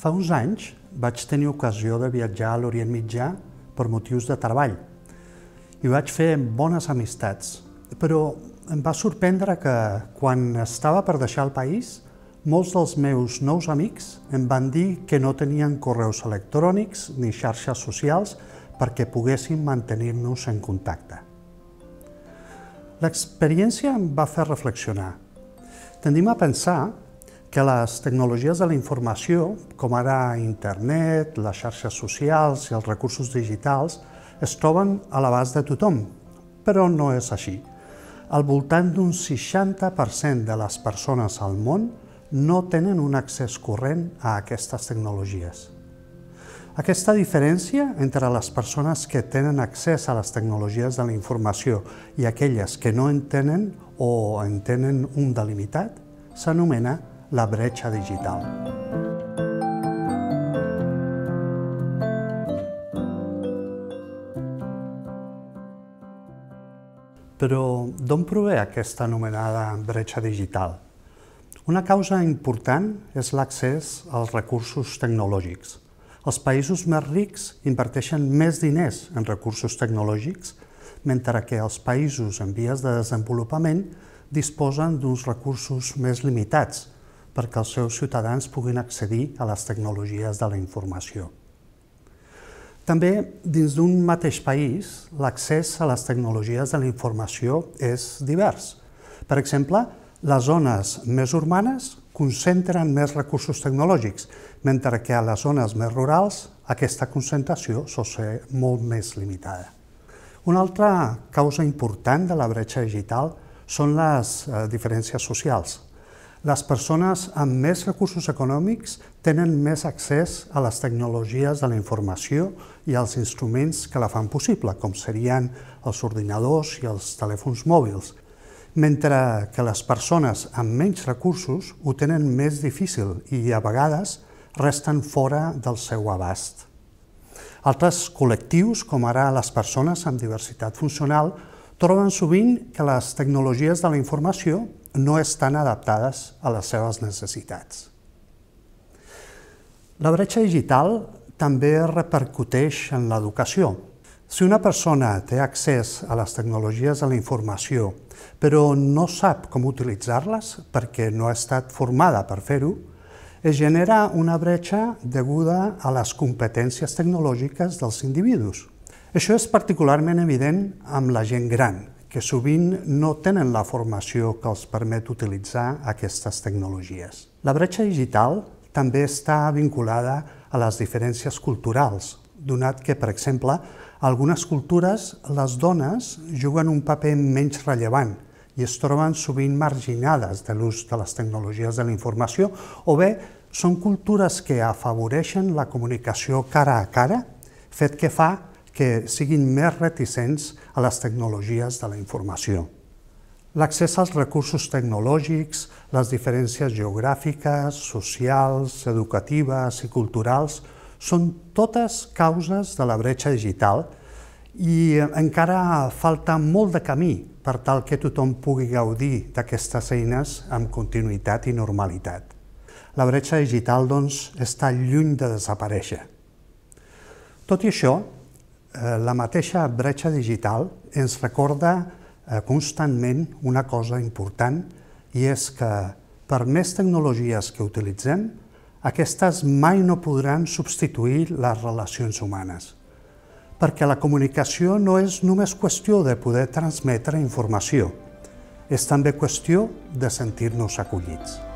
Fa uns anys vaig tenir ocasió de viatjar a l'Orient Mitjà per motius de treball i vaig fer bones amistats, però em va sorprendre que quan estava per deixar el país molts dels meus nous amics em van dir que no tenien correus electrònics ni xarxes socials perquè poguéssim mantenir-nos en contacte. L'experiència em va fer reflexionar. Tendim a pensar que les tecnologies de la informació, com ara internet, les xarxes socials i els recursos digitals, es troben a l'abast de tothom, però no és així. Al voltant d'un 60% de les persones al món no tenen un accés corrent a aquestes tecnologies. Aquesta diferència entre les persones que tenen accés a les tecnologies de la informació i aquelles que no en tenen o en tenen un delimitat s'anomena la bretxa digital. Però d'on prové aquesta anomenada bretxa digital? Una causa important és l'accés als recursos tecnològics. Els països més rics inverteixen més diners en recursos tecnològics, mentre que els països en vies de desenvolupament disposen d'uns recursos més limitats, perquè els seus ciutadans puguin accedir a les tecnologies de la informació. També, dins d'un mateix país, l'accés a les tecnologies de la informació és divers. Per exemple, les zones més urbanes concentren més recursos tecnològics, mentre que a les zones més rurals aquesta concentració sol ser molt més limitada. Una altra causa important de la bretxa digital són les eh, diferències socials les persones amb més recursos econòmics tenen més accés a les tecnologies de la informació i als instruments que la fan possible, com serien els ordinadors i els telèfons mòbils, mentre que les persones amb menys recursos ho tenen més difícil i, a vegades, resten fora del seu abast. Altres col·lectius, com ara les persones amb diversitat funcional, troben sovint que les tecnologies de la informació no estan adaptades a les seves necessitats. La bretxa digital també repercuteix en l'educació. Si una persona té accés a les tecnologies de la informació, però no sap com utilitzar-les perquè no ha estat formada per fer-ho, es genera una bretxa deguda a les competències tecnològiques dels individus. Això és particularment evident amb la gent gran, que sovint no tenen la formació que els permet utilitzar aquestes tecnologies. La bretxa digital també està vinculada a les diferències culturals, donat que, per exemple, a algunes cultures les dones juguen un paper menys rellevant i es troben sovint marginades de l'ús de les tecnologies de la informació o bé són cultures que afavoreixen la comunicació cara a cara, fet que fa que siguin més reticents a les tecnologies de la informació. L'accés als recursos tecnològics, les diferències geogràfiques, socials, educatives i culturals són totes causes de la bretxa digital i eh, encara falta molt de camí per tal que tothom pugui gaudir d'aquestes eines amb continuïtat i normalitat. La bretxa digital, doncs, està lluny de desaparèixer. Tot i això, Eh, la mateixa bretxa digital ens recorda eh, constantment una cosa important i és que per més tecnologies que utilitzem, aquestes mai no podran substituir les relacions humanes. Perquè la comunicació no és només qüestió de poder transmetre informació, és també qüestió de sentir-nos acollits.